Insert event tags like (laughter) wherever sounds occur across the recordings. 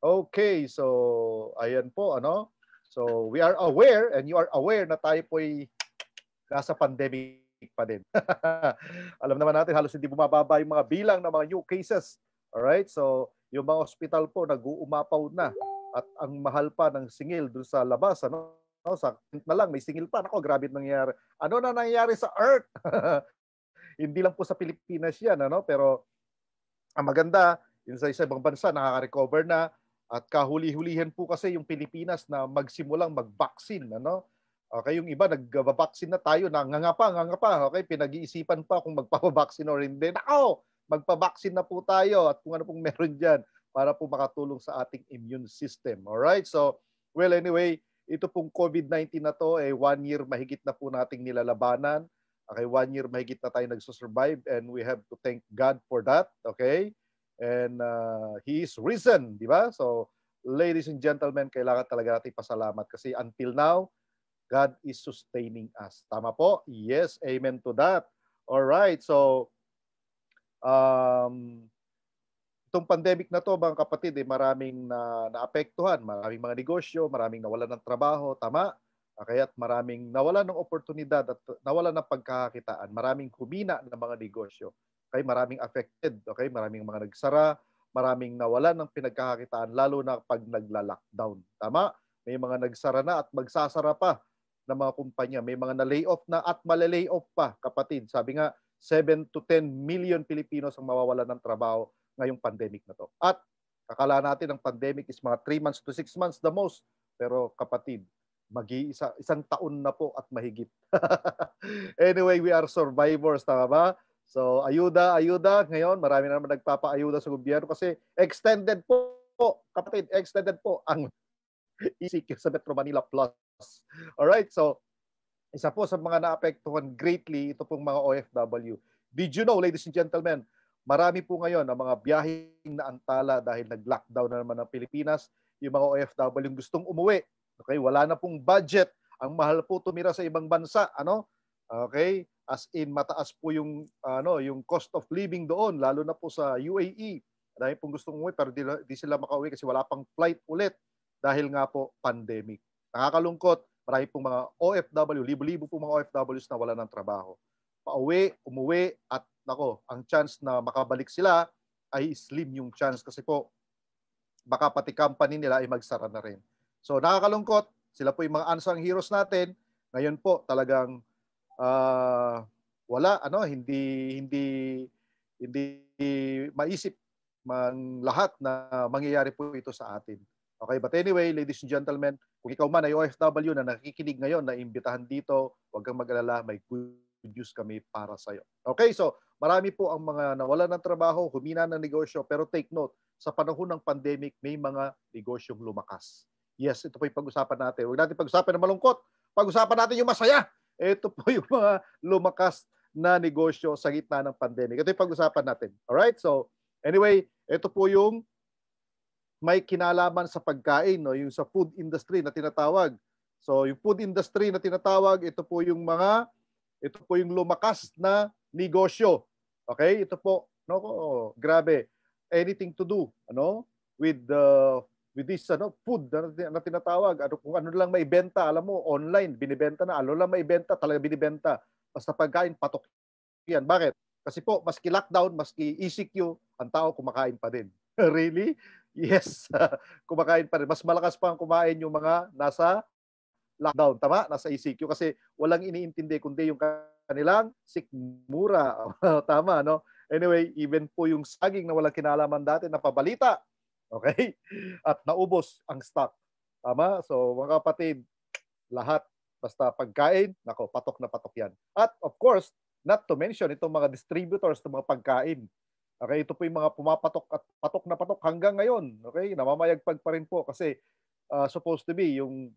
Okay, so ayan po ano. So we are aware and you are aware na tayo po ay nasa pandemic pa din. (laughs) Alam naman natin halos hindi bumababa yung mga bilang ng mga new cases. All right? So yung mga hospital po nag-uumapaw na at ang mahal pa ng singil doon sa labas ano no, sa na lang may singil pa. Nako, grabe nangyayari. Ano na nangyayari sa earth? (laughs) hindi lang po sa Pilipinas 'yan ano, pero ang maganda, yung sa isa ibang bansa nakaka-recover na, at kahuli-hulihan po kasi yung Pilipinas na magsimulang mag-vaccine. Ano? Okay, yung iba nag-vaccine na tayo, nanganga pa, nganga pa. Okay, pinag-iisipan pa kung magpapabaksin or hindi. magpa-vaccine na po tayo at kung ano pong meron diyan para po makatulong sa ating immune system. All right? So, well anyway, ito pong COVID-19 na to eh one year mahigit na po nating nilalabanan. Okay, one year mahigit na tayo nagsusurvive and we have to thank God for that. Okay? and uh, he is risen, di ba? So, ladies and gentlemen, kailangan talaga natin pasalamat kasi until now, God is sustaining us. Tama po? Yes, amen to that. All right, so um, itong pandemic na to, mga kapatid, eh, maraming na, naapektuhan, maraming mga negosyo, maraming nawalan ng trabaho, tama? Ah, kaya't maraming nawalan ng oportunidad at nawalan ng pagkakakitaan. Maraming humina ng mga negosyo. Okay, maraming affected, okay? Maraming mga nagsara, maraming nawalan ng pinagkakakitaan lalo na pag nagla-lockdown. Tama? May mga nagsara na at magsasara pa ng mga kumpanya. May mga na-lay off na at malay off pa, kapatid. Sabi nga, 7 to 10 million Pilipinos ang mawawalan ng trabaho ngayong pandemic na to. At akala natin ang pandemic is mga 3 months to 6 months the most. Pero kapatid, magi iisa isang taon na po at mahigit. (laughs) anyway, we are survivors, tama ba? So ayuda, ayuda. Ngayon marami na naman nagpapaayuda sa gobyerno kasi extended po, kapatid, extended po ang (laughs) ECQ sa Metro Manila Plus. All right, so isa po sa mga naapektuhan greatly ito pong mga OFW. Did you know, ladies and gentlemen, marami po ngayon ang mga biyaheng na antala dahil nag-lockdown na naman ang Pilipinas. Yung mga OFW yung gustong umuwi. Okay, wala na pong budget. Ang mahal po tumira sa ibang bansa. Ano? Okay? As in mataas po yung ano, yung cost of living doon lalo na po sa UAE. Dahil pong gustong umuwi pero di, di sila makauwi kasi wala pang flight ulit dahil nga po pandemic. Nakakalungkot, marami pong mga OFW, libo-libo pong mga OFWs na wala ng trabaho. Pauwi, umuwi at nako, ang chance na makabalik sila ay slim yung chance kasi po baka pati company nila ay magsara na rin. So nakakalungkot, sila po yung mga unsung heroes natin. Ngayon po talagang uh, wala ano hindi hindi hindi maisip man lahat na mangyayari po ito sa atin. Okay, but anyway, ladies and gentlemen, kung ikaw man ay OFW na nakikinig ngayon, na imbitahan dito, huwag kang mag-alala, may good news kami para sa iyo. Okay, so marami po ang mga nawala ng trabaho, humina ng negosyo, pero take note, sa panahon ng pandemic, may mga negosyong lumakas. Yes, ito po yung pag-usapan natin. Huwag natin pag-usapan ng malungkot. Pag-usapan natin yung masaya. Ito po yung mga lumakas na negosyo sa gitna ng pandemic. Ito yung pag-usapan natin. Alright? So, anyway, ito po yung may kinalaman sa pagkain, no? yung sa food industry na tinatawag. So, yung food industry na tinatawag, ito po yung mga, ito po yung lumakas na negosyo. Okay? Ito po, no? Oh, grabe. Anything to do, ano? With the with this ano, food na, na tinatawag. Ano, kung ano lang may benta, alam mo, online, binibenta na. Ano lang may benta, talaga binibenta. Basta pagkain, patok yan. Bakit? Kasi po, maski lockdown, maski ECQ, ang tao kumakain pa din. (laughs) really? Yes. (laughs) kumakain pa rin. Mas malakas pa ang kumain yung mga nasa lockdown. Tama? Nasa ECQ. Kasi walang iniintindi kundi yung kanilang sikmura. (laughs) Tama, no? Anyway, even po yung saging na walang kinalaman dati, na pabalita Okay? (laughs) At naubos ang stock. Tama? So mga kapatid, lahat basta pagkain, nako, patok na patok yan. At of course, not to mention itong mga distributors ng mga pagkain. Okay, ito po yung mga pumapatok at patok na patok hanggang ngayon. Okay, namamayagpag pa rin po kasi uh, supposed to be yung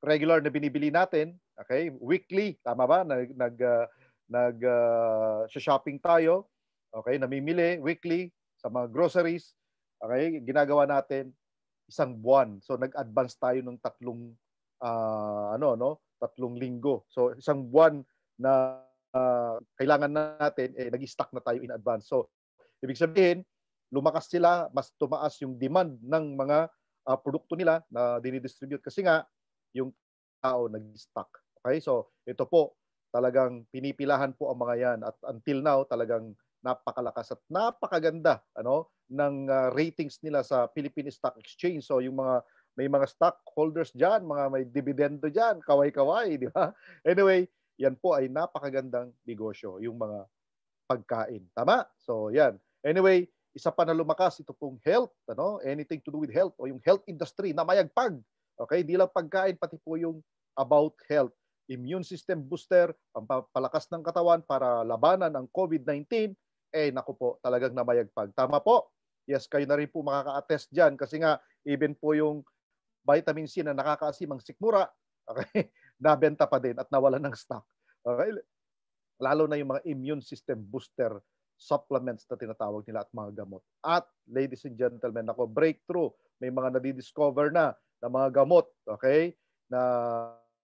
regular na binibili natin, okay, weekly, tama ba? Nag nag uh, nag uh, shopping tayo. Okay, namimili weekly sa mga groceries. Okay? Ginagawa natin isang buwan. So nag-advance tayo ng tatlong uh, ano no, tatlong linggo. So isang buwan na uh, kailangan natin eh nag-stock na tayo in advance. So ibig sabihin, lumakas sila, mas tumaas yung demand ng mga uh, produkto nila na dinidistribute kasi nga yung tao nag-stock. Okay? So ito po talagang pinipilahan po ang mga yan at until now talagang napakalakas at napakaganda ano ng uh, ratings nila sa Philippine Stock Exchange. So yung mga may mga stockholders diyan, mga may dividendo diyan, kaway-kaway, di ba? (laughs) Anyway, yan po ay napakagandang negosyo yung mga pagkain. Tama? So yan. Anyway, isa pa na lumakas ito pong health, ano? Anything to do with health o yung health industry na mayagpag. Okay? Hindi lang pagkain pati po yung about health immune system booster, pampalakas ng katawan para labanan ang COVID-19 eh naku po, talagang namayagpag. Tama po. Yes, kayo na rin po makaka-attest diyan kasi nga even po yung vitamin C na nakakaasim nakakaasimang sikmura, (laughs) okay, nabenta pa din at nawala ng stock. Okay? Lalo na yung mga immune system booster supplements na tinatawag nila at mga gamot. At ladies and gentlemen, nako breakthrough, may mga nadidiscover na na mga gamot, okay? Na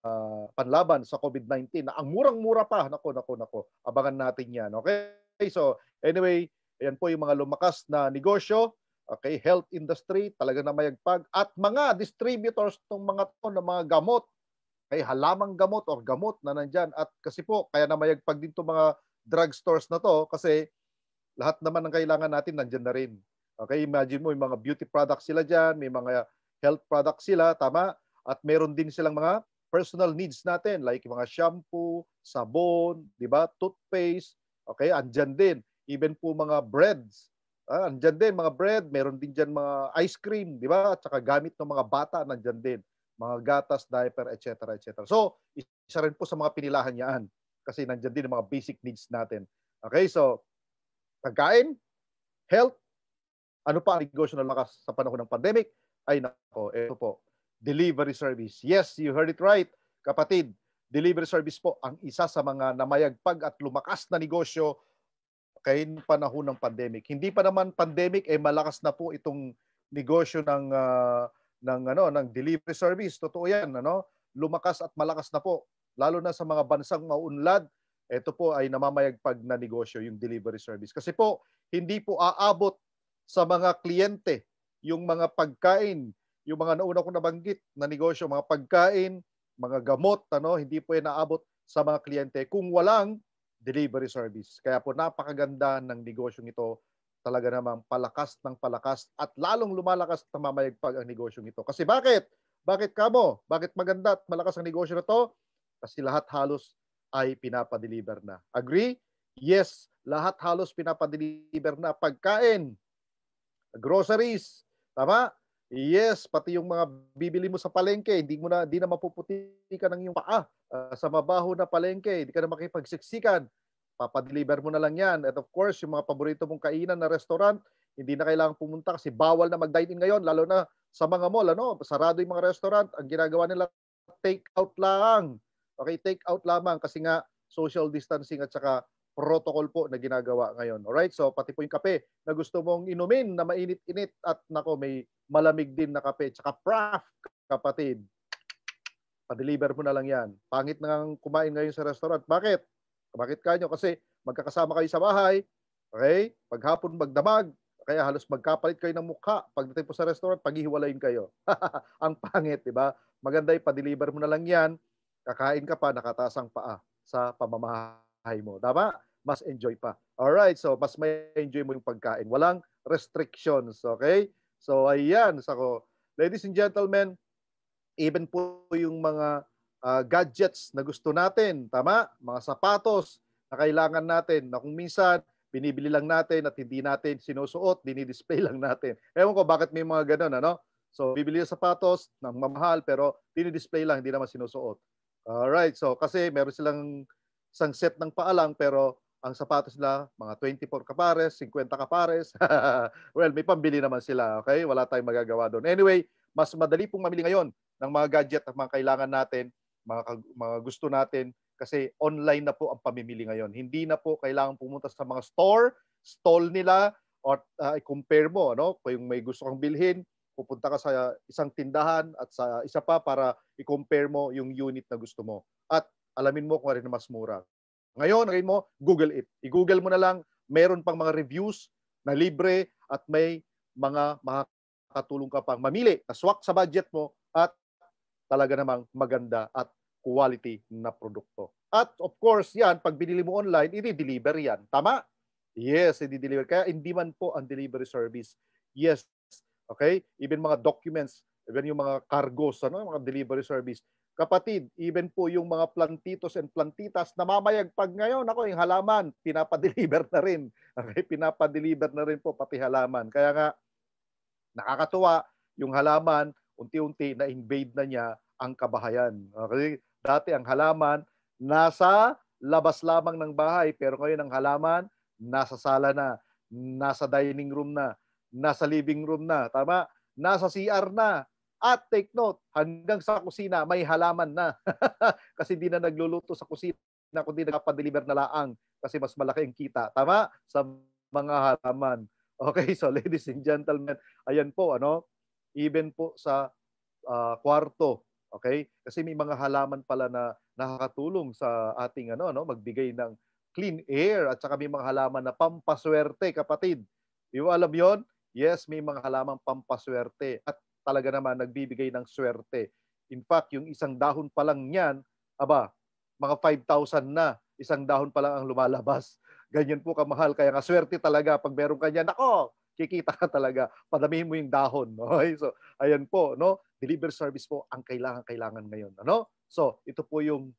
uh, panlaban sa COVID-19 na ang murang-mura pa. Nako, nako, nako. Abangan natin 'yan, Okay, so Anyway, ayan po yung mga lumakas na negosyo, okay, health industry, talaga na mayagpag, at mga distributors ng mga to ng mga gamot, okay, halamang gamot or gamot na nandyan. At kasi po, kaya na mayagpag din itong mga drugstores na to kasi lahat naman ng kailangan natin nandyan na rin. Okay, imagine mo, yung mga beauty products sila dyan, may mga health products sila, tama? At meron din silang mga personal needs natin like mga shampoo, sabon, 'di ba? Toothpaste, okay? Andiyan din. Even po mga breads. Ah, andyan din mga bread, meron din diyan mga ice cream, di ba? At saka gamit ng mga bata, nandiyan din. Mga gatas, diaper, etc. etc. So, isa rin po sa mga pinilahan niyan kasi nandiyan din ang mga basic needs natin. Okay, so pagkain, health, ano pa ang negosyo na lakas sa panahon ng pandemic? Ay nako, ito po, delivery service. Yes, you heard it right, kapatid. Delivery service po ang isa sa mga namayagpag at lumakas na negosyo okay, panahon ng pandemic. Hindi pa naman pandemic eh malakas na po itong negosyo ng uh, ng ano ng delivery service. Totoo 'yan, ano? Lumakas at malakas na po lalo na sa mga bansang maunlad. Ito po ay namamayagpag na negosyo yung delivery service kasi po hindi po aabot sa mga kliyente yung mga pagkain, yung mga nauna ko nabanggit na negosyo, mga pagkain, mga gamot, ano, hindi po yan naabot sa mga kliyente kung walang delivery service. Kaya po napakaganda ng negosyong ito. Talaga namang palakas ng palakas at lalong lumalakas na mamayagpag ang negosyong ito. Kasi bakit? Bakit ka mo? Bakit maganda at malakas ang negosyo na to? Kasi lahat halos ay pinapadeliver na. Agree? Yes, lahat halos pinapadeliver na pagkain, groceries, tama? Yes, pati yung mga bibili mo sa palengke, hindi mo na hindi na ka ng iyong paa Ah, sa mabaho na palengke, hindi ka na makipagsiksikan, papadeliver mo na lang yan. At of course, yung mga paborito mong kainan na restaurant, hindi na kailangan pumunta kasi bawal na mag-dine-in ngayon, lalo na sa mga mall, ano, sarado yung mga restaurant, ang ginagawa nila take out lang. Okay, take out lamang kasi nga social distancing at saka protocol po na ginagawa ngayon. All right? So pati po yung kape na gusto mong inumin na mainit-init at nako may malamig din na kape. Tsaka craft kapatid pa-deliver mo na lang yan. Pangit na ngang kumain ngayon sa restaurant. Bakit? Bakit kanyo? Kasi magkakasama kayo sa bahay, okay? Paghapon magdamag, kaya halos magkapalit kayo ng mukha. Pagdating po sa restaurant, paghihiwalayin kayo. (laughs) ang pangit, di ba? Maganda yung pa-deliver mo na lang yan. Kakain ka pa, nakataas ang paa sa pamamahay mo. Tama? Mas enjoy pa. Alright, so mas may enjoy mo yung pagkain. Walang restrictions, okay? So ayan, sako. Ladies and gentlemen, even po yung mga uh, gadgets na gusto natin, tama? Mga sapatos na kailangan natin na kung minsan binibili lang natin at hindi natin sinusuot, dinidisplay (laughs) lang natin. Ewan ko bakit may mga ganun, ano? So, bibili ng sapatos ng mamahal pero dinidisplay lang, hindi naman sinusuot. Alright, so kasi meron silang isang set ng paalang pero ang sapatos nila mga 24 kapares, 50 kapares. (laughs) well, may pambili naman sila, okay? Wala tayong magagawa doon. Anyway, mas madali pong mamili ngayon ng mga gadget at mga kailangan natin, mga, mga gusto natin, kasi online na po ang pamimili ngayon. Hindi na po kailangan pumunta sa mga store, stall nila, or uh, ah, compare mo, ano? Kung may gusto kang bilhin, pupunta ka sa isang tindahan at sa isa pa para i-compare mo yung unit na gusto mo. At alamin mo kung ano mas mura. Ngayon, ngayon mo, Google it. I-Google mo na lang, meron pang mga reviews na libre at may mga makakatulong ka pang mamili na swak sa budget mo at talaga namang maganda at quality na produkto. At of course, yan, pag binili mo online, i-deliver yan. Tama? Yes, i-deliver. Kaya hindi man po ang delivery service. Yes. Okay? Even mga documents, even yung mga cargos, ano, mga delivery service. Kapatid, even po yung mga plantitos and plantitas, namamayagpag ngayon, ako, yung halaman, pinapadeliver na rin. Okay? Pinapadeliver na rin po pati halaman. Kaya nga, nakakatuwa yung halaman, unti-unti na-invade na niya ang kabahayan. Okay? Ah, dati ang halaman nasa labas lamang ng bahay pero ngayon ang halaman nasa sala na, nasa dining room na, nasa living room na, tama? Nasa CR na. At take note, hanggang sa kusina may halaman na. (laughs) Kasi di na nagluluto sa kusina kundi nagpa-deliver na laang kasi mas malaki ang kita. Tama? Sa mga halaman. Okay, (laughs) so ladies and gentlemen, ayan po ano, even po sa uh, kwarto. Okay? Kasi may mga halaman pala na nakakatulong sa ating ano no, magbigay ng clean air at saka may mga halaman na pampaswerte kapatid. Di mo alam 'yon? Yes, may mga halaman pampaswerte at talaga naman nagbibigay ng swerte. In fact, yung isang dahon pa lang niyan, aba, mga 5,000 na, isang dahon pa lang ang lumalabas. Ganyan po kamahal. Kaya nga swerte talaga pag meron ka niyan. Nako, kikita ka talaga, padamihin mo yung dahon. Okay? (laughs) So, ayan po, no? delivery service po ang kailangan-kailangan ngayon. Ano? So, ito po yung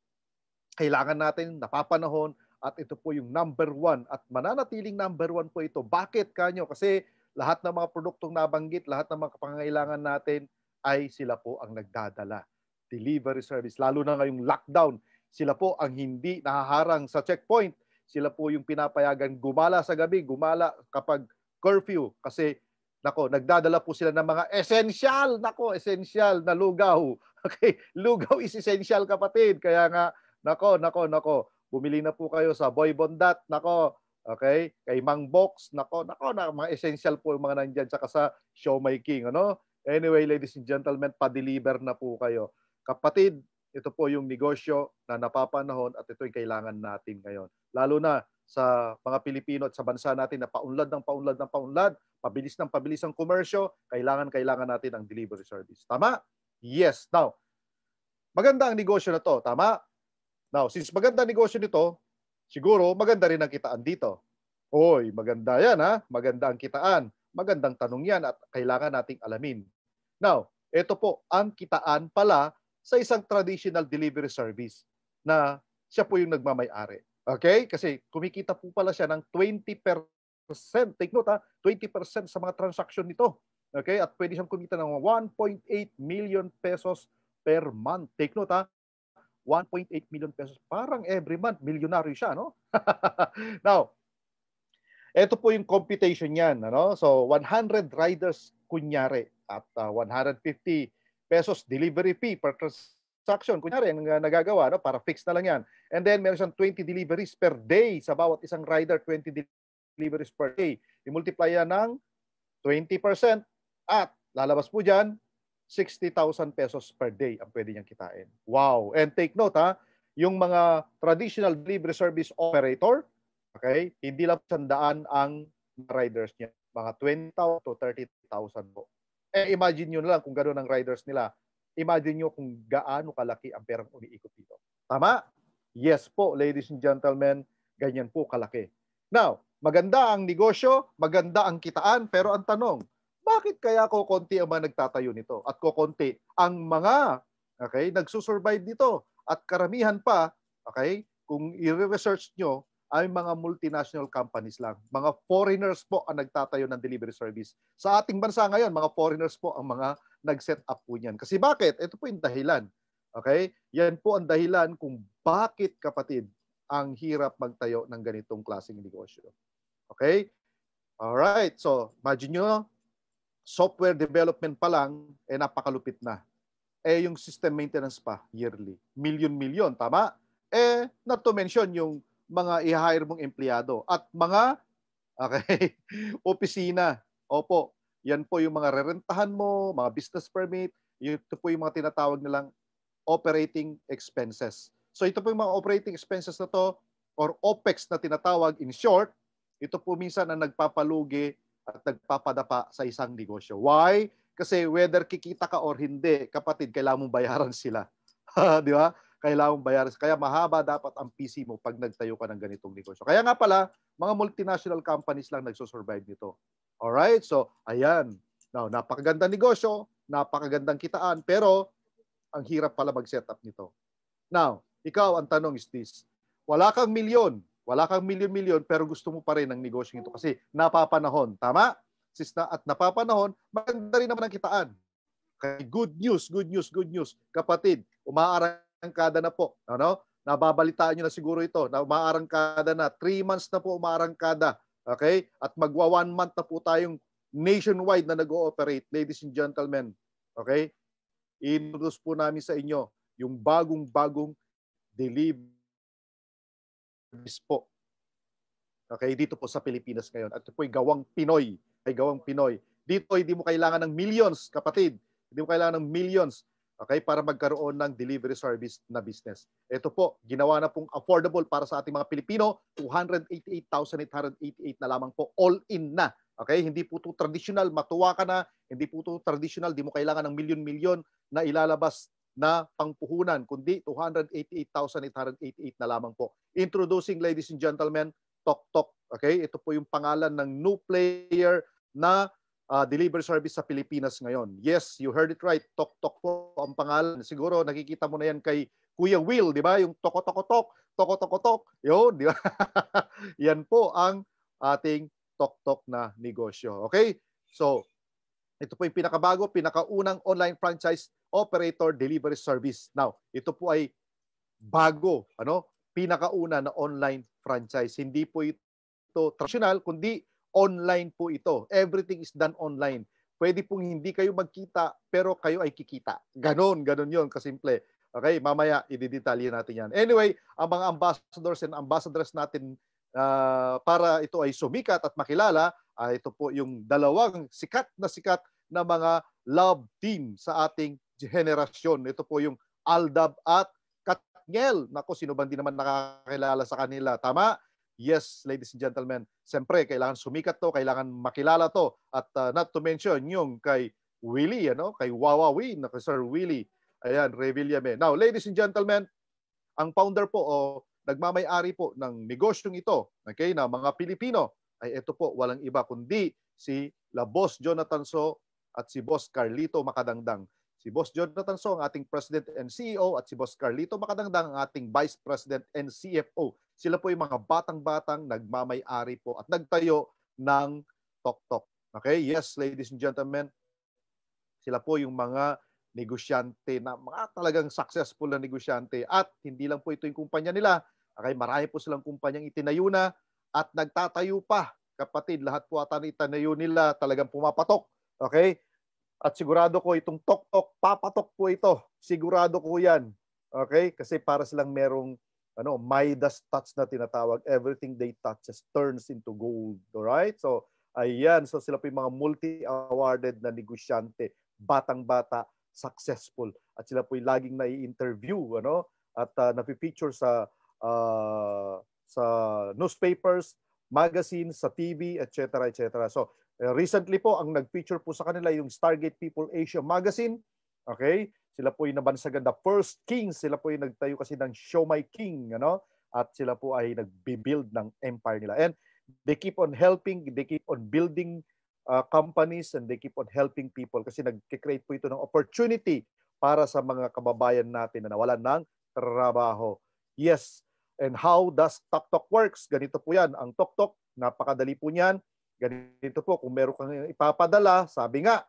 kailangan natin, napapanahon, at ito po yung number one. At mananatiling number one po ito. Bakit kanyo? Kasi lahat ng mga produktong nabanggit, lahat ng mga pangangailangan natin ay sila po ang nagdadala. Delivery service, lalo na ngayong lockdown, sila po ang hindi nahaharang sa checkpoint. Sila po yung pinapayagan gumala sa gabi, gumala kapag curfew kasi nako nagdadala po sila ng mga essential nako essential na lugaw (laughs) okay lugaw is essential kapatid kaya nga nako nako nako bumili na po kayo sa Boy Bondat nako okay kay Mang Box nako nako na mga essential po yung mga nandiyan saka sa Show My King ano anyway ladies and gentlemen pa-deliver na po kayo kapatid ito po yung negosyo na napapanahon at ito yung kailangan natin ngayon lalo na sa mga Pilipino at sa bansa natin na paunlad ng paunlad ng paunlad, pabilis ng pabilis ang komersyo, kailangan-kailangan natin ang delivery service. Tama? Yes. Now, maganda ang negosyo na to. Tama? Now, since maganda ang negosyo nito, siguro maganda rin ang kitaan dito. Oy, maganda yan ha. Maganda ang kitaan. Magandang tanong yan at kailangan nating alamin. Now, ito po ang kitaan pala sa isang traditional delivery service na siya po yung nagmamayari. Okay? Kasi kumikita po pala siya ng 20%. Take note ha, 20% sa mga transaction nito. Okay? At pwede siyang kumita ng 1.8 million pesos per month. Take note ha, 1.8 million pesos. Parang every month, milyonaryo siya, no? (laughs) Now, ito po yung computation niyan. Ano? So, 100 riders kunyari at uh, ah, 150 pesos delivery fee per transaction transaction, kunyari, ang uh, nagagawa, no? para fix na lang yan. And then, meron siyang 20 deliveries per day sa bawat isang rider, 20 deliveries per day. I-multiply yan ng 20% at lalabas po dyan, 60,000 pesos per day ang pwede niyang kitain. Wow! And take note ha, yung mga traditional delivery service operator, okay, hindi lang sandaan ang riders niya. Mga 20,000 to 30,000 po. Eh imagine niyo na lang kung gano'n ang riders nila Imagine nyo kung gaano kalaki ang perang umiikot dito. Tama? Yes po, ladies and gentlemen, ganyan po kalaki. Now, maganda ang negosyo, maganda ang kitaan, pero ang tanong, bakit kaya ko konti ang mga nagtatayo nito? At ko konti ang mga okay, nagsusurvive dito. At karamihan pa, okay, kung i-research nyo, ay mga multinational companies lang. Mga foreigners po ang nagtatayo ng delivery service. Sa ating bansa ngayon, mga foreigners po ang mga nag-set up po niyan. Kasi bakit? Ito po yung dahilan. Okay? Yan po ang dahilan kung bakit kapatid ang hirap magtayo ng ganitong klaseng negosyo. Okay? All right. So, imagine nyo, software development pa lang, eh napakalupit na. Eh yung system maintenance pa, yearly. Million-million, tama? Eh, not to mention yung mga i-hire mong empleyado at mga okay, (laughs) opisina. Opo, yan po yung mga rerentahan mo, mga business permit, ito po yung mga tinatawag nilang operating expenses. So ito po yung mga operating expenses na to or OPEX na tinatawag in short, ito po minsan ang nagpapalugi at nagpapadapa sa isang negosyo. Why? Kasi whether kikita ka or hindi, kapatid, kailangan mong bayaran sila. (laughs) Di ba? Kailangan mong bayaran. Kaya mahaba dapat ang PC mo pag nagtayo ka ng ganitong negosyo. Kaya nga pala, mga multinational companies lang nagsosurvive nito. Alright? So, ayan. Now, napakagandang negosyo, napakagandang kitaan, pero ang hirap pala mag-setup nito. Now, ikaw, ang tanong is this. Wala kang milyon, wala kang milyon-milyon, pero gusto mo pa rin ang negosyo nito kasi napapanahon. Tama? Sis at napapanahon, maganda rin naman ang kitaan. Good news, good news, good news. Kapatid, umaarangkada na po. Ano? Nababalitaan nyo na siguro ito. Na umaarangkada na. Three months na po umaarangkada Okay? At magwa one month na po tayong nationwide na nag-ooperate, ladies and gentlemen. Okay? Introduce po namin sa inyo yung bagong-bagong deliveries po. Okay, dito po sa Pilipinas ngayon. At ito po ay gawang Pinoy. Ay gawang Pinoy. Dito hindi mo kailangan ng millions, kapatid. Hindi mo kailangan ng millions okay, para magkaroon ng delivery service na business. Ito po, ginawa na pong affordable para sa ating mga Pilipino, 288,888 na lamang po, all in na. Okay, hindi po ito traditional, matuwa ka na, hindi po ito traditional, di mo kailangan ng milyon-milyon na ilalabas na pangpuhunan, kundi 288,888 na lamang po. Introducing, ladies and gentlemen, Tok Tok. Okay, ito po yung pangalan ng new player na uh, ah, delivery service sa Pilipinas ngayon. Yes, you heard it right. Tok Tok po ang pangalan. Siguro nakikita mo na yan kay Kuya Will, di ba? Yung toko toko tok, toko toko tok. Yun, di ba? (laughs) yan po ang ating Tok Tok na negosyo. Okay? So, ito po yung pinakabago, pinakaunang online franchise operator delivery service. Now, ito po ay bago, ano? Pinakauna na online franchise. Hindi po ito traditional, kundi Online po ito. Everything is done online. Pwede pong hindi kayo magkita pero kayo ay kikita. Ganon, ganon yon kasimple. Okay, mamaya ididetalye natin yan. Anyway, ang mga ambassadors and ambassadress natin uh, para ito ay sumikat at makilala, uh, ito po yung dalawang sikat na sikat na mga love team sa ating generasyon. Ito po yung Aldab at Katngel. Nako, sino bang hindi naman nakakilala sa kanila? Tama? Yes, ladies and gentlemen, siyempre kailangan sumikat to, kailangan makilala to at uh, not to mention yung kay Willie ano, kay Wawawi na kay Sir Willie. Ayan, Revillame. Now, ladies and gentlemen, ang founder po o nagmamay-ari po ng negosyong ito, okay, na mga Pilipino ay ito po walang iba kundi si La Boss Jonathan So at si Boss Carlito Makadangdang. Si Boss Jonathan So ang ating President and CEO at si Boss Carlito Makadangdang ang ating Vice President and CFO. Sila po yung mga batang-batang nagmamay-ari po at nagtayo ng tok-tok. Okay? Yes, ladies and gentlemen, sila po yung mga negosyante na mga talagang successful na negosyante at hindi lang po ito yung kumpanya nila. Okay, marami po silang kumpanyang itinayo na at nagtatayo pa. Kapatid, lahat po ata itinayo nila talagang pumapatok. Okay? At sigurado ko itong tok-tok, papatok po ito. Sigurado ko yan. Okay? Kasi para silang merong ano, Midas touch na tinatawag. Everything they touches turns into gold. All right? So, ayan. So, sila po yung mga multi-awarded na negosyante. Batang-bata, successful. At sila po yung laging nai-interview, ano? At uh, napi-feature sa, uh, sa newspapers, magazines, sa TV, etc. etc. So, uh, recently po, ang nag-feature po sa kanila yung Stargate People Asia Magazine. Okay? Sila po yung nabansagan the first kings. Sila po yung nagtayo kasi ng show my King. Ano? At sila po ay nagbi-build ng empire nila. And they keep on helping, they keep on building uh, companies and they keep on helping people kasi nag-create po ito ng opportunity para sa mga kababayan natin na nawalan ng trabaho. Yes, and how does tok tok works? Ganito po yan. Ang tok tok napakadali po niyan. Ganito po, kung meron kang ipapadala, sabi nga,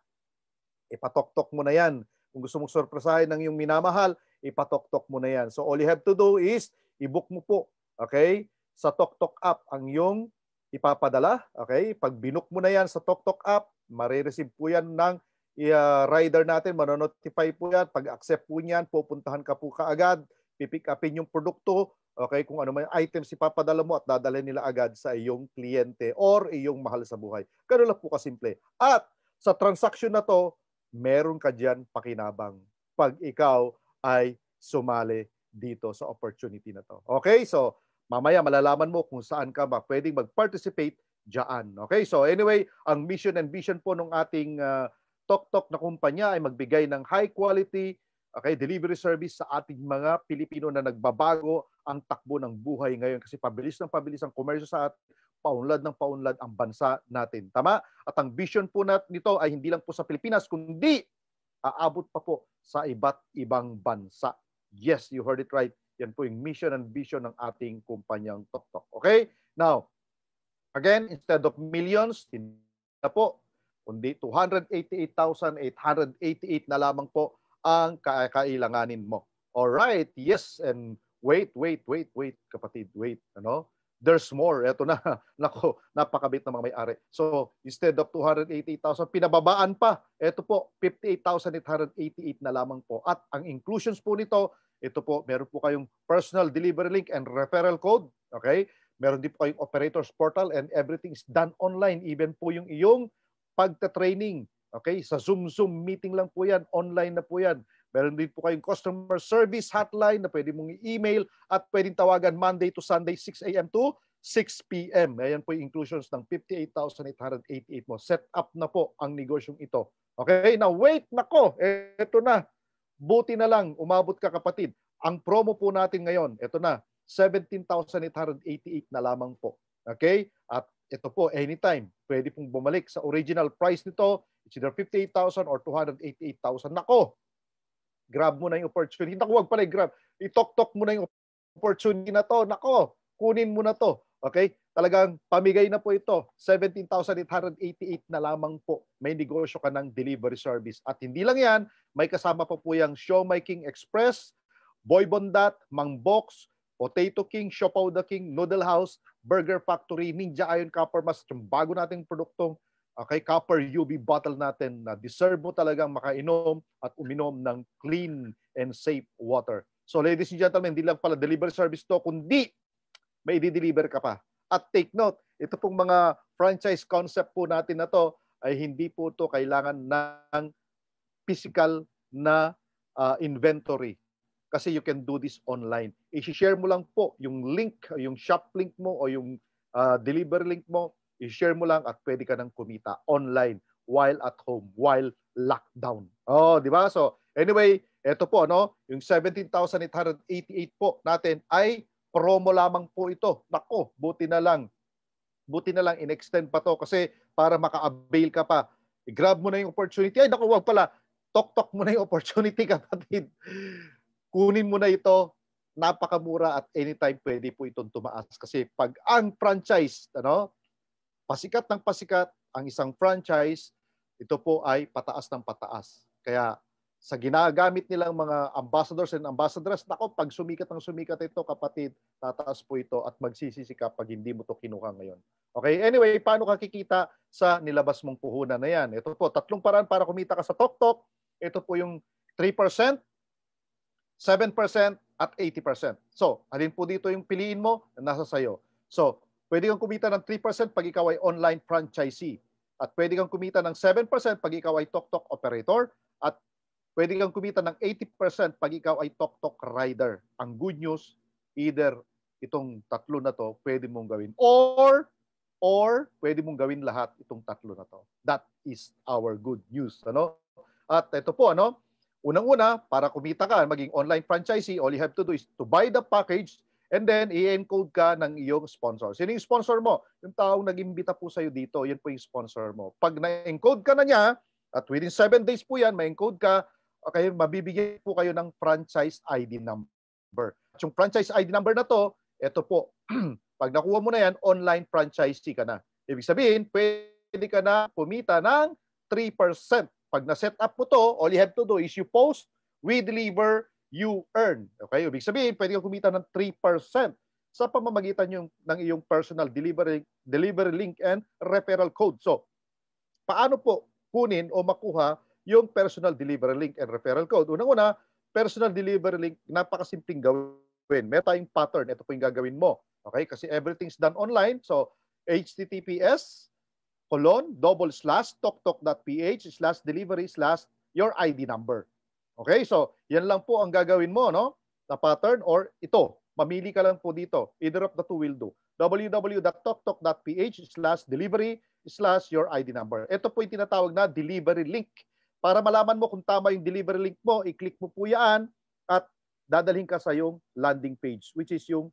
ipatoktok mo na yan. Kung gusto mong sorpresahin ng iyong minamahal, ipatoktok mo na yan. So all you have to do is ibook mo po, okay? Sa TokTok app ang iyong ipapadala, okay? Pag binook mo na yan sa TokTok app, marireceive po yan ng uh, rider natin, manonotify po yan. Pag accept po niyan, pupuntahan ka po kaagad, pipick upin yung produkto, okay? Kung ano man items ipapadala mo at dadalhin nila agad sa iyong kliyente or iyong mahal sa buhay. Ganun lang po kasimple. At sa transaction na to, meron ka diyan pakinabang pag ikaw ay sumali dito sa opportunity na to. Okay, so mamaya malalaman mo kung saan ka ba pwedeng mag-participate diyan. Okay, so anyway, ang mission and vision po ng ating uh, TokTok na kumpanya ay magbigay ng high quality okay, delivery service sa ating mga Pilipino na nagbabago ang takbo ng buhay ngayon kasi pabilis ng pabilis ang komersyo sa atin paunlad ng paunlad ang bansa natin. Tama? At ang vision po nat nito ay hindi lang po sa Pilipinas, kundi aabot pa po sa iba't ibang bansa. Yes, you heard it right. Yan po yung mission and vision ng ating kumpanyang TokTok. Okay? Now, again, instead of millions, hindi na po, kundi 288,888 na lamang po ang kakailanganin mo. All right. Yes, and wait, wait, wait, wait, kapatid, wait. Ano? there's more. Ito na, (laughs) nako, napakabit ng mga may-ari. So, instead of 288,000, pinababaan pa. Ito po, 58,888 na lamang po. At ang inclusions po nito, ito po, meron po kayong personal delivery link and referral code. Okay? Meron din po kayong operators portal and everything is done online. Even po yung iyong pagta-training. Okay? Sa Zoom-Zoom meeting lang po yan. Online na po yan. Meron din po kayong customer service hotline na pwede mong i-email at pwedeng tawagan Monday to Sunday 6 a.m. to 6 p.m. Ayan po yung inclusions ng 58,888 mo. Set up na po ang negosyong ito. Okay, now wait, nako, eto na. Buti na lang, umabot ka kapatid. Ang promo po natin ngayon, eto na, 17,888 na lamang po. Okay? At ito po, anytime, pwede pong bumalik sa original price nito. It's either 58,000 or 288,000. Nako, grab mo na yung opportunity. Naku, wag pala grab. Itok-tok mo na yung opportunity na to. Nako, kunin mo na to. Okay? Talagang pamigay na po ito. 17,888 na lamang po. May negosyo ka ng delivery service. At hindi lang yan, may kasama pa po yung Showmaking Express, Boy Bondat, Mang Box, Potato King, Shopaw the King, Noodle House, Burger Factory, Ninja Iron Copper Mask, yung bago nating produktong Okay, copper UV bottle natin na deserve mo talagang makainom at uminom ng clean and safe water. So ladies and gentlemen, hindi lang pala delivery service to, kundi may i-deliver ka pa. At take note, ito pong mga franchise concept po natin na to ay hindi po to kailangan ng physical na uh, inventory kasi you can do this online. I-share mo lang po yung link, yung shop link mo o yung uh, delivery link mo i-share mo lang at pwede ka nang kumita online while at home, while lockdown. Oh, di ba? So, anyway, ito po, ano, Yung 17,888 po natin ay promo lamang po ito. Nako, buti na lang. Buti na lang in-extend pa to kasi para maka-avail ka pa. grab mo na yung opportunity. Ay, nako, wag pala. Tok-tok mo na yung opportunity, (laughs) kapatid. Kunin mo na ito. Napakamura at anytime pwede po itong tumaas. Kasi pag ang franchise, ano, pasikat ng pasikat ang isang franchise, ito po ay pataas ng pataas. Kaya sa ginagamit nilang mga ambassadors and ambassadress, nako, pag sumikat ng sumikat ito, kapatid, tataas po ito at magsisisi ka pag hindi mo to kinuha ngayon. Okay, anyway, paano ka kikita sa nilabas mong puhunan na yan? Ito po, tatlong paraan para kumita ka sa TokTok. Ito po yung 3%, 7%, at 80%. So, alin po dito yung piliin mo nasa sayo. So, Pwede kang kumita ng 3% pag ikaw ay online franchisee. At pwede kang kumita ng 7% pag ikaw ay tok operator. At pwede kang kumita ng 80% pag ikaw ay tok rider. Ang good news, either itong tatlo na to pwede mong gawin. Or, or pwede mong gawin lahat itong tatlo na to. That is our good news. Ano? At ito po, ano? Unang-una, para kumita ka, maging online franchisee, all you have to do is to buy the package And then, i-encode ka ng iyong sponsor. Sino yung sponsor mo? Yung taong nag-imbita po sa'yo dito, yun po yung sponsor mo. Pag na-encode ka na niya, at within 7 days po yan, ma-encode ka, okay, mabibigyan po kayo ng franchise ID number. At yung franchise ID number na to, ito po, (clears throat) pag nakuha mo na yan, online franchisee ka na. Ibig sabihin, pwede ka na pumita ng 3%. Pag na-set up mo to, all you have to do is you post, we deliver, you earn. Okay? Ibig sabihin, pwede kang kumita ng 3% sa pamamagitan yung, ng iyong personal delivery, delivery link and referral code. So, paano po kunin o makuha yung personal delivery link and referral code? Unang-una, personal delivery link, napakasimpleng gawin. Meron tayong pattern. Ito po yung gagawin mo. Okay? Kasi everything's done online. So, https colon double slash toktok.ph slash delivery slash your ID number. Okay? So, yan lang po ang gagawin mo, no? Na pattern or ito. Mamili ka lang po dito. Either of the two will do. www.toktok.ph slash delivery slash your ID number. Ito po yung tinatawag na delivery link. Para malaman mo kung tama yung delivery link mo, i-click mo po yan at dadalhin ka sa yung landing page which is yung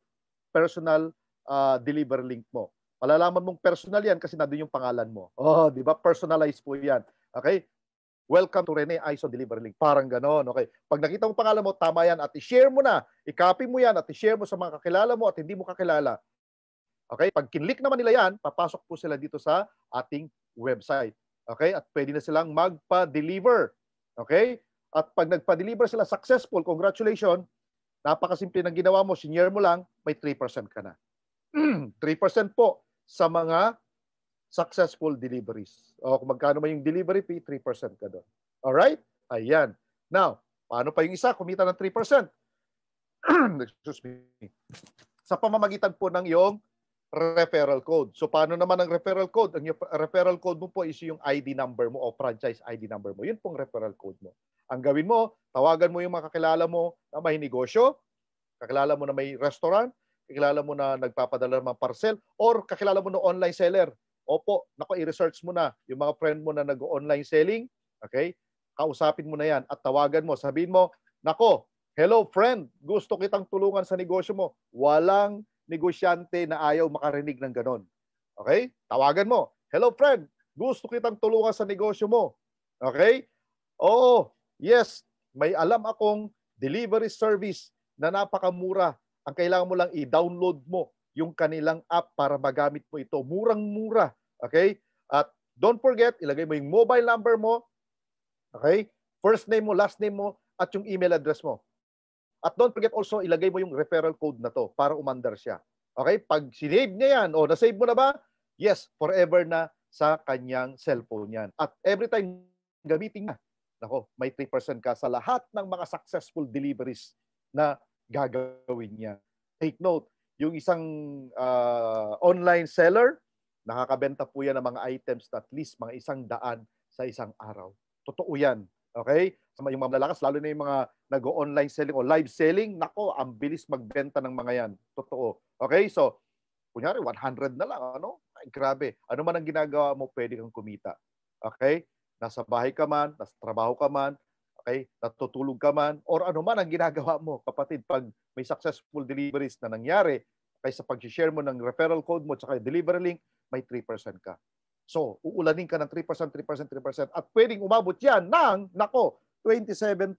personal uh, delivery link mo. Malalaman mong personal yan kasi nandun yung pangalan mo. Oh, di ba? Personalized po yan. Okay? Welcome to Rene Ison Delivery Link. Parang ganon. Okay. Pag nakita mo pangalan mo, tama yan at i-share mo na. I-copy mo yan at i-share mo sa mga kakilala mo at hindi mo kakilala. Okay? Pag kinlik naman nila yan, papasok po sila dito sa ating website. Okay? At pwede na silang magpa-deliver. Okay? At pag nagpa-deliver sila successful, congratulations, napakasimple ng ginawa mo, senior mo lang, may 3% ka na. 3% (clears throat) po sa mga successful deliveries. O kung magkano man yung delivery fee, 3% ka doon. Alright? Ayan. Now, paano pa yung isa? Kumita ng 3%. (clears throat) Excuse me. Sa pamamagitan po ng yung referral code. So paano naman ang referral code? Ang referral code mo po is yung ID number mo o franchise ID number mo. Yun pong referral code mo. Ang gawin mo, tawagan mo yung mga kakilala mo na may negosyo, kakilala mo na may restaurant, kakilala mo na nagpapadala ng mga parcel, or kakilala mo na online seller Opo, nako i-research mo na yung mga friend mo na nag-online selling, okay? Kausapin mo na 'yan at tawagan mo, sabihin mo, nako, hello friend, gusto kitang tulungan sa negosyo mo. Walang negosyante na ayaw makarinig ng ganon. Okay? Tawagan mo. Hello friend, gusto kitang tulungan sa negosyo mo. Okay? Oo, yes, may alam akong delivery service na napakamura. Ang kailangan mo lang i-download mo yung kanilang app para magamit mo ito. Murang-mura. Okay? At don't forget, ilagay mo yung mobile number mo. Okay? First name mo, last name mo, at yung email address mo. At don't forget also, ilagay mo yung referral code na to para umandar siya. Okay? Pag sinave niya yan, o nasave mo na ba? Yes, forever na sa kanyang cellphone yan. At every time gamitin niya, nako, may 3% ka sa lahat ng mga successful deliveries na gagawin niya. Take note, yung isang uh, online seller, nakakabenta po yan ng mga items na at least mga isang daan sa isang araw. Totoo yan. Okay? Yung mga malalakas, lalo na yung mga nag-online selling o live selling, nako, ang bilis magbenta ng mga yan. Totoo. Okay? So, kunyari, 100 na lang. Ano? Ay, grabe. Ano man ang ginagawa mo, pwede kang kumita. Okay? Nasa bahay ka man, nasa trabaho ka man, okay? Natutulog ka man or ano man ang ginagawa mo, kapatid, pag may successful deliveries na nangyari, kaysa sa pag-share mo ng referral code mo at delivery link, may 3% ka. So, uulanin ka ng 3%, 3%, 3% at pwedeng umabot yan ng, nako, 27,000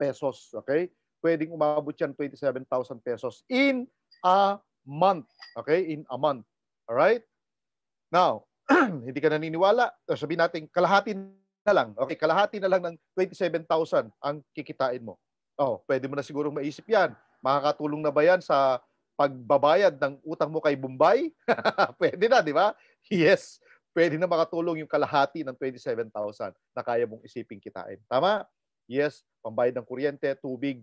pesos. Okay? Pwedeng umabot yan 27,000 pesos in a month. Okay? In a month. Alright? Now, (clears throat) hindi ka naniniwala. Sabihin natin, kalahati na lang. Okay, kalahati na lang ng 27,000 ang kikitain mo. Oh, pwede mo na siguro maisip 'yan. Makakatulong na ba 'yan sa pagbabayad ng utang mo kay Bombay? (laughs) pwede na, di ba? Yes, pwede na makatulong yung kalahati ng 27,000 na kaya mong isipin kitain. Tama? Yes, pambayad ng kuryente, tubig,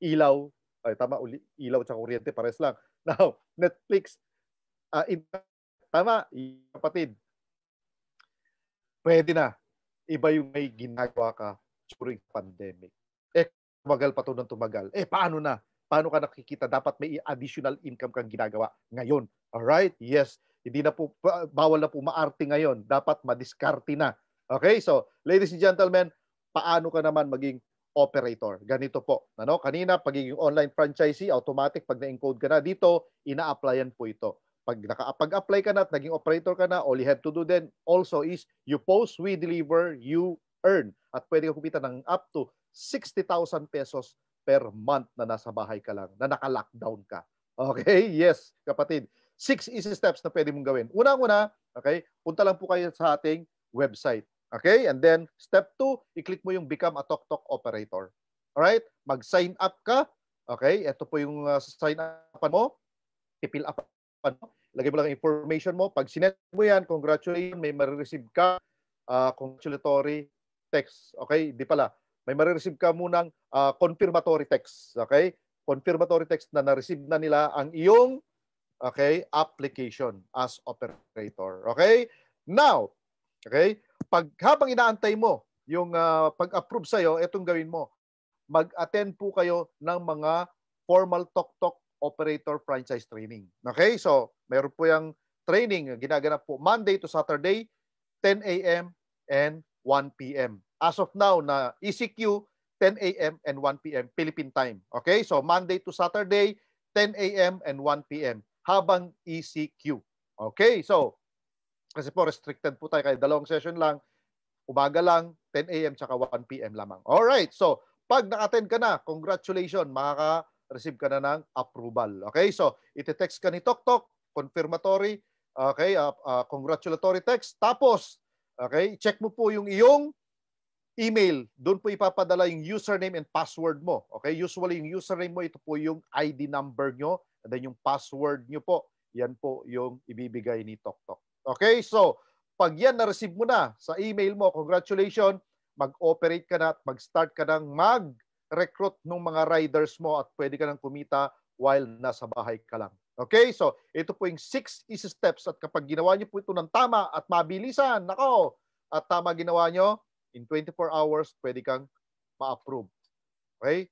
ilaw, ay tama, ilaw at kuryente pares lang. (laughs) Now, Netflix, uh, in, tama, kapatid, pwede na iba yung may ginagawa ka during pandemic. Eh, tumagal pa to ng tumagal. Eh, paano na? Paano ka nakikita? Dapat may additional income kang ginagawa ngayon. Alright? Yes. Hindi na po, bawal na po maarte ngayon. Dapat madiskarte na. Okay? So, ladies and gentlemen, paano ka naman maging operator. Ganito po. Ano? Kanina, pagiging online franchisee, automatic pag na-encode ka na dito, ina-applyan po ito pag naka pag apply ka na at naging operator ka na, all you have to do then also is you post, we deliver, you earn. At pwede ka kumita ng up to 60,000 pesos per month na nasa bahay ka lang, na naka-lockdown ka. Okay? Yes, kapatid. Six easy steps na pwede mong gawin. Unang-una, okay, punta lang po kayo sa ating website. Okay? And then, step two, i-click mo yung become a TokTok operator. Alright? Mag-sign up ka. Okay? Ito po yung uh, sign up mo. I-fill up ano, lagay mo lang information mo. Pag sinet mo yan, congratulations, may marireceive ka uh, congratulatory text. Okay? Di pala. May marireceive ka munang uh, confirmatory text. Okay? Confirmatory text na na-receive na nila ang iyong okay, application as operator. Okay? Now, okay, pag habang inaantay mo yung uh, pag-approve sa'yo, itong gawin mo. Mag-attend po kayo ng mga formal talk-talk Operator Franchise Training. Okay? So, meron po yung training. Ginaganap po Monday to Saturday, 10 a.m. and 1 p.m. As of now, na ECQ, 10 a.m. and 1 p.m. Philippine time. Okay? So, Monday to Saturday, 10 a.m. and 1 p.m. Habang ECQ. Okay? So, kasi po restricted po tayo kaya dalawang session lang. Umaga lang, 10 a.m. tsaka 1 p.m. lamang. All right. So, pag na-attend ka na, congratulations, makaka receive ka na ng approval. Okay? So, ite-text ka ni TokTok, confirmatory, okay, uh, uh, congratulatory text. Tapos, okay, check mo po yung iyong email. Doon po ipapadala yung username and password mo. Okay? Usually, yung username mo, ito po yung ID number nyo. And then yung password nyo po, yan po yung ibibigay ni TokTok. Okay? So, pag yan na-receive mo na sa email mo, congratulations, mag-operate ka na at mag-start ka ng mag- recruit ng mga riders mo at pwede ka nang kumita while nasa bahay ka lang. Okay? So, ito po yung six easy steps at kapag ginawa niyo po ito ng tama at mabilisan, nako, at tama ginawa niyo, in 24 hours, pwede kang ma-approve. Okay?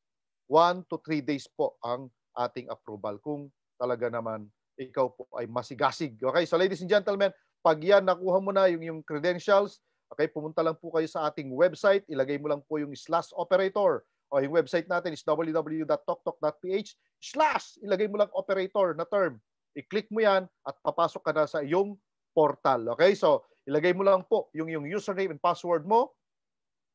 1 to 3 days po ang ating approval kung talaga naman ikaw po ay masigasig. Okay? So ladies and gentlemen, pag yan nakuha mo na yung, yung credentials, okay, pumunta lang po kayo sa ating website, ilagay mo lang po yung slash operator. O yung website natin is www.toktok.ph slash ilagay mo lang operator na term. I-click mo yan at papasok ka na sa iyong portal. Okay? So, ilagay mo lang po yung, yung username and password mo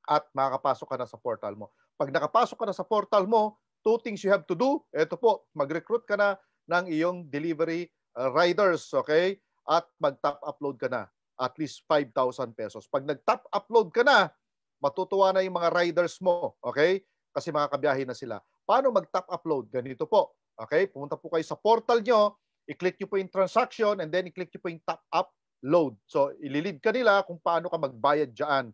at makakapasok ka na sa portal mo. Pag nakapasok ka na sa portal mo, two things you have to do. Ito po, mag-recruit ka na ng iyong delivery uh, riders. Okay? At mag-top upload ka na at least 5,000 pesos. Pag nag-top upload ka na, matutuwa na yung mga riders mo. Okay? kasi makakabiyahe na sila. Paano mag-top upload? Ganito po. Okay? Pumunta po kayo sa portal nyo, i-click nyo po yung transaction and then i-click nyo po yung top up load. So, ililid ka nila kung paano ka magbayad dyan.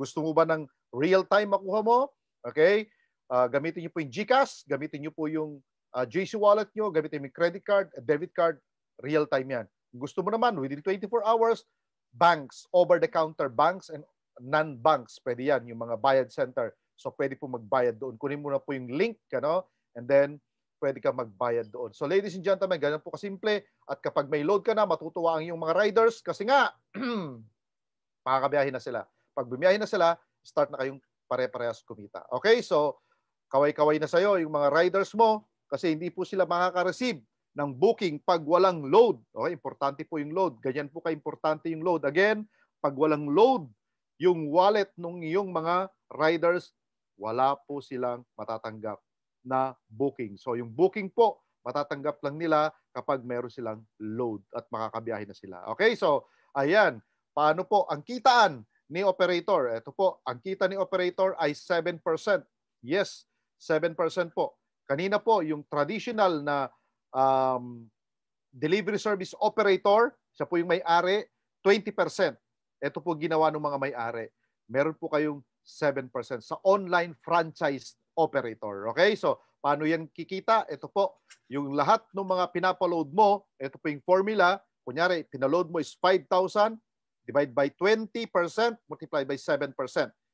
Gusto mo ba ng real-time makuha mo? Okay? Uh, gamitin nyo po yung GCash, gamitin nyo po yung uh, ah, JC Wallet nyo, gamitin mo yung credit card, debit card, real-time yan. Gusto mo naman, within 24 hours, banks, over-the-counter banks and non-banks, pwede yan, yung mga bayad center So pwede po magbayad doon. Kunin mo na po yung link, ano? And then pwede ka magbayad doon. So ladies and gentlemen, ganun po kasimple. At kapag may load ka na, matutuwa ang iyong mga riders kasi nga, (clears throat) makakabiyahin na sila. Pag bumiyahin na sila, start na kayong pare-parehas kumita. Okay, so kaway-kaway na sa'yo yung mga riders mo kasi hindi po sila makaka-receive ng booking pag walang load. Okay, importante po yung load. Ganyan po ka-importante yung load. Again, pag walang load, yung wallet ng iyong mga riders wala po silang matatanggap na booking. So yung booking po, matatanggap lang nila kapag meron silang load at makakabiyahe na sila. Okay, so ayan. Paano po ang kitaan ni operator? Ito po, ang kita ni operator ay 7%. Yes, 7% po. Kanina po, yung traditional na um, delivery service operator, siya po yung may-ari, 20%. Ito po ginawa ng mga may-ari. Meron po kayong 7% sa online franchise operator. Okay? So, paano yan kikita? Ito po, yung lahat ng mga pinapaload mo, ito po yung formula. Kunyari, pinaload mo is 5,000, divide by 20%, multiply by 7%.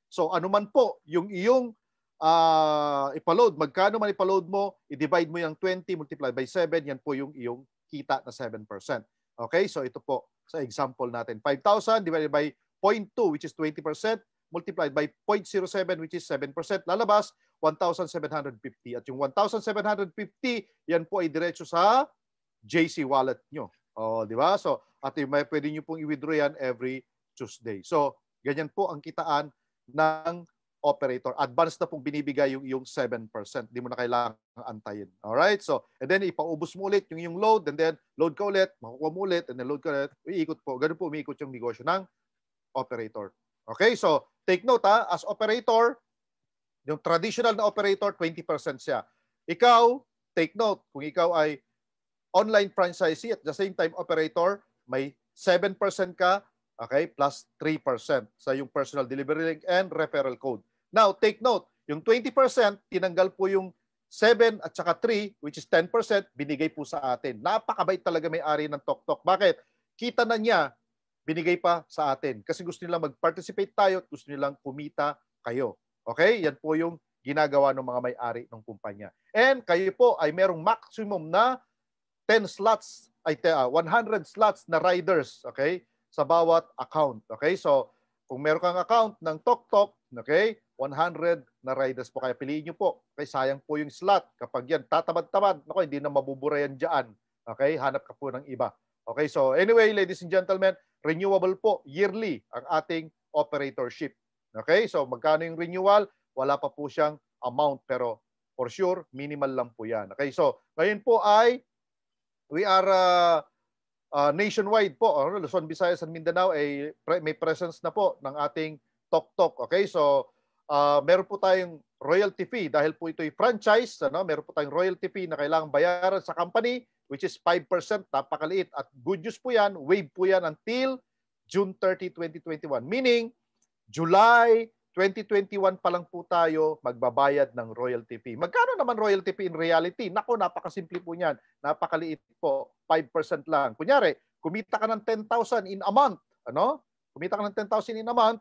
So, ano man po yung iyong uh, ipaload, magkano man ipaload mo, i-divide mo yung 20, multiply by 7, yan po yung iyong kita na 7%. Okay? So, ito po sa example natin. 5,000 divided by 0.2, which is 20%, multiplied by 0.07 which is 7%, lalabas 1,750. At yung 1,750, yan po ay diretso sa JC wallet nyo. Oh, di ba? So, at may pwede nyo pong i-withdraw yan every Tuesday. So, ganyan po ang kitaan ng operator. Advance na pong binibigay yung, yung 7%. Hindi mo na kailangang antayin. All right? So, and then ipaubos mo ulit yung yung load and then load ka ulit, makukuha mo ulit, and then load ka ulit. Iikot po. Ganun po umiikot yung negosyo ng operator. Okay? So, Take note ha, as operator, yung traditional na operator, 20% siya. Ikaw, take note, kung ikaw ay online franchisee at the same time operator, may 7% ka, okay, plus 3% sa yung personal delivery link and referral code. Now, take note, yung 20%, tinanggal po yung 7 at saka 3, which is 10%, binigay po sa atin. Napakabait talaga may ari ng TokTok. Bakit? Kita na niya binigay pa sa atin. Kasi gusto nilang mag-participate tayo at gusto nilang kumita kayo. Okay? Yan po yung ginagawa ng mga may-ari ng kumpanya. And kayo po ay merong maximum na 10 slots, ay 100 ah, slots na riders, okay? Sa bawat account, okay? So, kung meron kang account ng TokTok, okay? 100 na riders po kaya piliin niyo po. Okay, sayang po yung slot kapag yan tatamad-tamad, nako hindi na mabubura yan diyan. Okay, hanap ka po ng iba. Okay, so anyway, ladies and gentlemen, renewable po yearly ang ating operatorship. Okay? So magkano yung renewal? Wala pa po siyang amount pero for sure minimal lang po 'yan. Okay? So ngayon po ay we are uh, uh, nationwide po. Ano, Luzon, Visayas, and Mindanao ay eh, pre- may presence na po ng ating TokTok. Okay? So uh, meron po tayong royalty fee dahil po ito ay franchise, ano? meron po tayong royalty fee na kailangang bayaran sa company which is 5%, napakaliit. At good news po yan, wave po yan until June 30, 2021. Meaning, July 2021 pa lang po tayo magbabayad ng royalty fee. Magkano naman royalty fee in reality? Nako, napakasimple po niyan. Napakaliit po, 5% lang. Kunyari, kumita ka ng 10,000 in a month, ano? Kumita ka ng 10,000 in a month,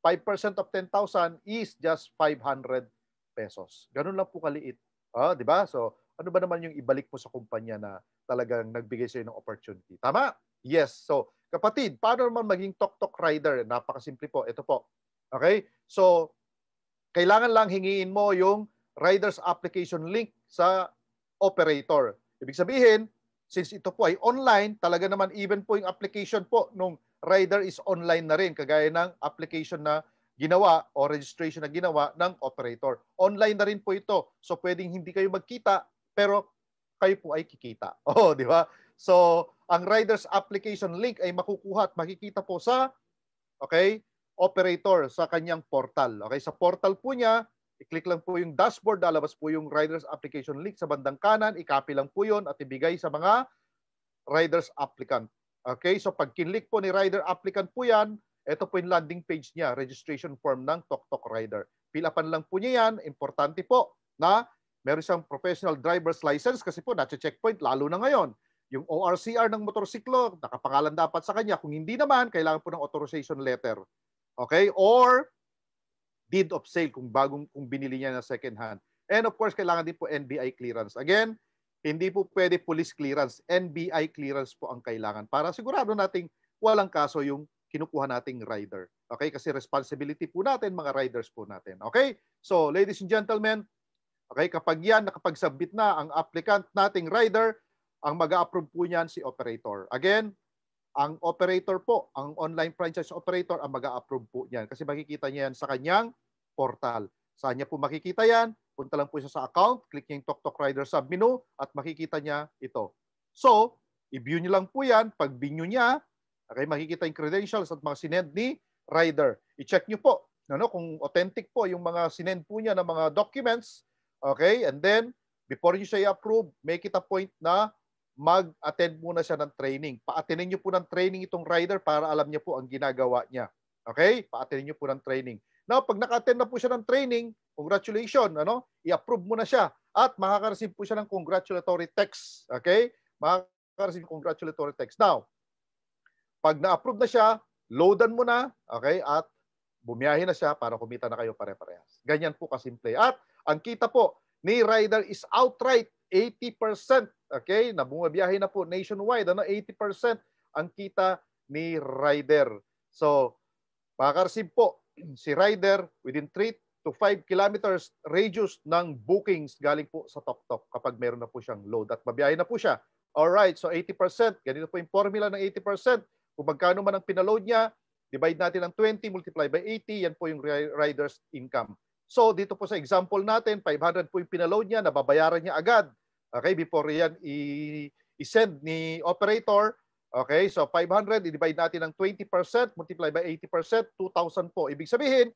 5% of 10,000 is just 500 pesos. Ganun lang po kaliit. Oh, 'di ba? So ano ba naman yung ibalik mo sa kumpanya na talagang nagbigay sa'yo ng opportunity? Tama? Yes. So, kapatid, paano naman maging tok-tok rider? Napakasimple po. Ito po. Okay? So, kailangan lang hingiin mo yung rider's application link sa operator. Ibig sabihin, since ito po ay online, talaga naman even po yung application po nung rider is online na rin, kagaya ng application na ginawa o registration na ginawa ng operator. Online na rin po ito. So pwedeng hindi kayo magkita pero kayo po ay kikita. (laughs) Oh, di ba? So, ang rider's application link ay makukuha at makikita po sa okay, operator sa kanyang portal. Okay, sa portal po niya, i-click lang po yung dashboard, lalabas po yung rider's application link sa bandang kanan, i-copy lang po 'yon at ibigay sa mga rider's applicant. Okay, so pag kinlik po ni rider applicant po yan, ito po yung landing page niya, registration form ng TokTok Rider. Pilapan lang po niya yan, importante po na meron siyang professional driver's license kasi po na checkpoint lalo na ngayon. Yung ORCR ng motorsiklo, nakapangalan dapat sa kanya. Kung hindi naman, kailangan po ng authorization letter. Okay? Or deed of sale kung bagong kung binili niya na second hand. And of course, kailangan din po NBI clearance. Again, hindi po pwede police clearance, NBI clearance po ang kailangan para sigurado nating walang kaso yung kinukuha nating rider. Okay? Kasi responsibility po natin, mga riders po natin. Okay? So, ladies and gentlemen, Okay, kapag yan nakapagsubmit na ang applicant nating rider, ang mag-approve po niyan si operator. Again, ang operator po, ang online franchise operator ang mag-approve po niyan kasi makikita niya yan sa kanyang portal. Saan niya po makikita yan? Punta lang po siya sa account, click niya yung TokTok Rider sub menu at makikita niya ito. So, i-view niyo lang po yan. Pag view niya, okay, makikita yung credentials at mga sinend ni rider. I-check niyo po ano, kung authentic po yung mga sinend po niya ng mga documents Okay? And then, before you say approve, make it a point na mag-attend muna siya ng training. pa niyo po ng training itong rider para alam niya po ang ginagawa niya. Okay? pa niyo po ng training. Now, pag naka-attend na po siya ng training, congratulations, ano? I-approve mo na siya at makaka-receive po siya ng congratulatory text. Okay? Makaka-receive congratulatory text. Now, pag na-approve na siya, loadan mo na, okay? At bumiyahin na siya para kumita na kayo pare-parehas. Ganyan po kasimple. At ang kita po ni rider is outright 80%. Okay, na na po nationwide, ano, 80% ang kita ni rider. So, makakareceive po (clears throat) si rider within 3 to 5 kilometers radius ng bookings galing po sa TokTok kapag meron na po siyang load at mabiyahe na po siya. Alright, so 80%, ganito po yung formula ng 80%. Kung magkano man ang pinaload niya, divide natin ng 20, multiply by 80, yan po yung rider's income. So dito po sa example natin, 500 po yung pinaload niya, nababayaran niya agad. Okay, before yan i-send ni operator. Okay, so 500, i-divide natin ng 20%, multiply by 80%, 2,000 po. Ibig sabihin,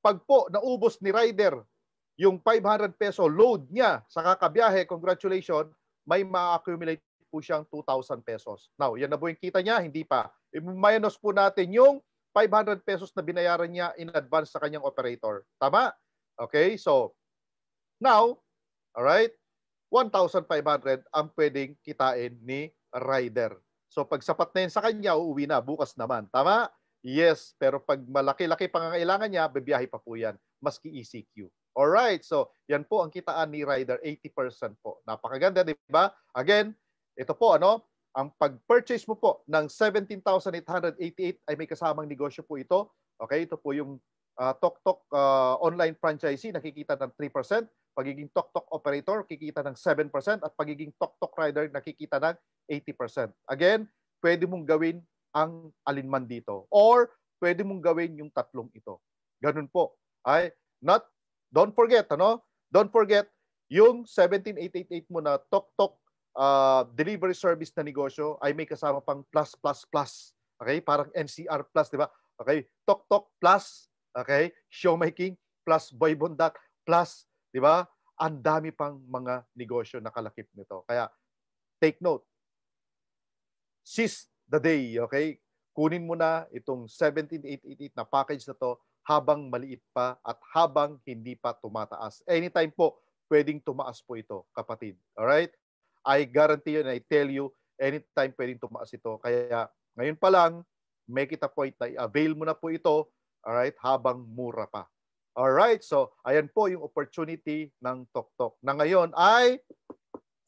pag po naubos ni rider yung 500 peso load niya sa kakabiyahe, congratulations, may ma-accumulate po siyang 2,000 pesos. Now, yan na po yung kita niya, hindi pa. I-minus po natin yung 500 pesos na binayaran niya in advance sa kanyang operator. Tama? Okay, so now, all right, 1,500 ang pwedeng kitain ni rider. So pag sapat na yun sa kanya, uuwi na bukas naman. Tama? Yes, pero pag malaki-laki pangangailangan niya, bibiyahe pa po yan, maski ECQ. All right, so yan po ang kitaan ni rider, 80% po. Napakaganda, di ba? Again, ito po ano, ang pag-purchase mo po ng 17,888 ay may kasamang negosyo po ito. Okay, ito po yung uh, TokTok uh, online franchisee nakikita ng 3%, pagiging TokTok operator kikita ng 7% at pagiging TokTok rider nakikita ng 80%. Again, pwede mong gawin ang alinman dito or pwede mong gawin yung tatlong ito. Ganun po. Ay not don't forget ano? Don't forget yung 17888 mo na TokTok uh, delivery service na negosyo ay may kasama pang plus plus plus. Okay? Parang NCR plus, di ba? Okay? Tok Tok plus, okay? Showmaking plus Boy Bondak plus, di ba? Ang dami pang mga negosyo na kalakip nito. Kaya take note. Seize the day, okay? Kunin mo na itong 17888 na package na to habang maliit pa at habang hindi pa tumataas. Anytime po, pwedeng tumaas po ito, kapatid. All right? I guarantee you and I tell you, anytime pwedeng tumaas ito. Kaya ngayon pa lang, make it a point na i-avail mo na po ito alright, habang mura pa. Alright, so ayan po yung opportunity ng tok-tok na ngayon ay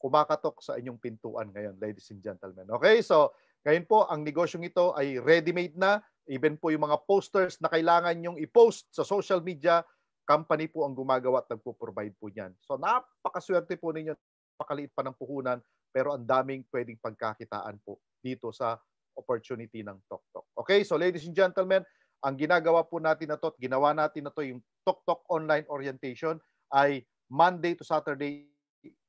kumakatok sa inyong pintuan ngayon, ladies and gentlemen. Okay, so ngayon po ang negosyong ito ay ready-made na. Even po yung mga posters na kailangan nyong i-post sa social media, company po ang gumagawa at nagpo-provide po niyan. So napakaswerte po ninyo napakaliit pa ng puhunan pero ang daming pwedeng pagkakitaan po dito sa opportunity ng TokTok. Okay, so ladies and gentlemen, ang ginagawa po natin na at ginawa natin na to yung TokTok online orientation ay Monday to Saturday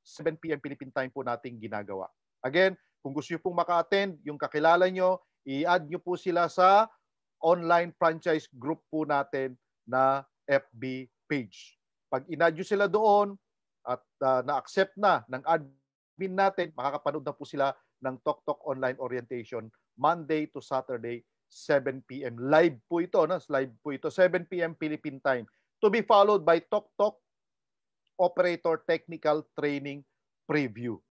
7 p.m. Philippine time po nating ginagawa. Again, kung gusto niyo pong maka-attend, yung kakilala nyo, i-add nyo po sila sa online franchise group po natin na FB page. Pag in-add nyo sila doon, at uh, na-accept na ng admin natin, makakapanood na po sila ng Tok Tok Online Orientation Monday to Saturday 7 p.m. Live po ito, no? live po ito, 7 p.m. Philippine time. To be followed by Tok Tok Operator Technical Training Preview.